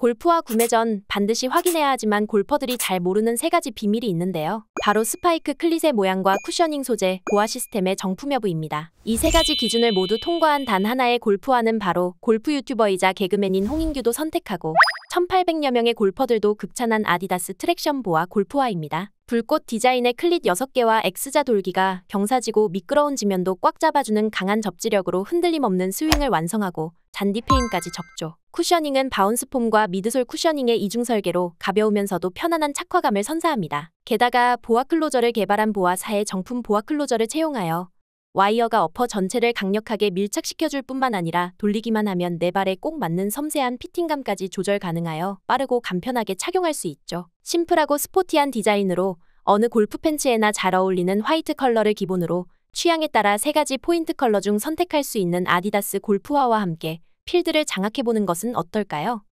골프와 구매 전 반드시 확인해야 하지만 골퍼들이 잘 모르는 세 가지 비밀이 있는데요. 바로 스파이크 클릿의 모양과 쿠셔닝 소재, 보아 시스템의 정품 여부입니다. 이 세 가지 기준을 모두 통과한 단 하나의 골프화는 바로 골프 유튜버이자 개그맨인 홍인규도 선택하고 1800여 명의 골퍼들도 극찬한 아디다스 트랙션 보아 골프화입니다. 불꽃 디자인의 클릿 6개와 X자 돌기가 경사지고 미끄러운 지면도 꽉 잡아주는 강한 접지력으로 흔들림 없는 스윙을 완성하고 잔디 페인까지 적죠. 쿠셔닝은 바운스폼과 미드솔 쿠셔닝의 이중 설계로 가벼우면서도 편안한 착화감을 선사합니다. 게다가 보아 클로저를 개발한 보아사의 정품 보아 클로저를 채용하여 와이어가 어퍼 전체를 강력하게 밀착시켜줄 뿐만 아니라 돌리기만 하면 내 네 발에 꼭 맞는 섬세한 피팅감까지 조절 가능하여 빠르고 간편하게 착용할 수 있죠. 심플하고 스포티한 디자인으로 어느 골프 팬츠에나 잘 어울리는 화이트 컬러를 기본으로 취향에 따라 세 가지 포인트 컬러 중 선택할 수 있는 아디다스 골프화와 함께 필드를 장악해보는 것은 어떨까요?